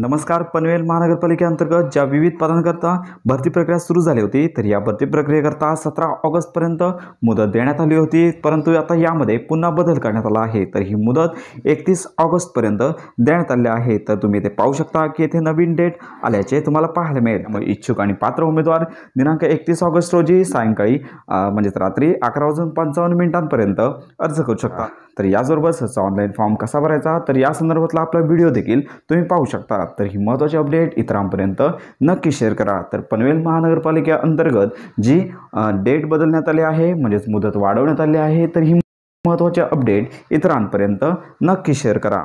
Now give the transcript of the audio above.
नमस्कार पनवेल महानगरपालिकेअंतर्गत ज्या विविध पदांकरता भरती प्रक्रिया सुरू झाली होती तर या भरती प्रक्रियेकरता सतरा ऑगस्टपर्यंत मुदत देण्यात आली होती परंतु आता यामध्ये पुन्हा बदल करण्यात आला आहे तर ही मुदत एकतीस ऑगस्टपर्यंत देण्यात आली आहे तर तुम्ही ते पाहू शकता की येथे नवीन डेट आल्याचे तुम्हाला पाहायला मिळेल मग इच्छुक आणि पात्र उमेदवार दिनांक एकतीस ऑगस्ट रोजी सायंकाळी म्हणजेच रात्री अकरा वाजून पंचावन्न मिनिटांपर्यंत अर्ज करू शकता तर याचबरोबर ऑनलाईन फॉर्म कसा भरायचा तर या संदर्भातला आपला व्हिडिओ देखील तुम्ही पाहू शकता तर ही महत्त्वाची अपडेट इतरांपर्यंत नक्की शेअर करा तर पनवेल महानगरपालिका अंतर्गत जी डेट बदलण्यात आली आहे म्हणजेच मुदत वाढवण्यात आली आहे तर ही महत्वाचे अपडेट इतरांपर्यंत नक्की शेअर करा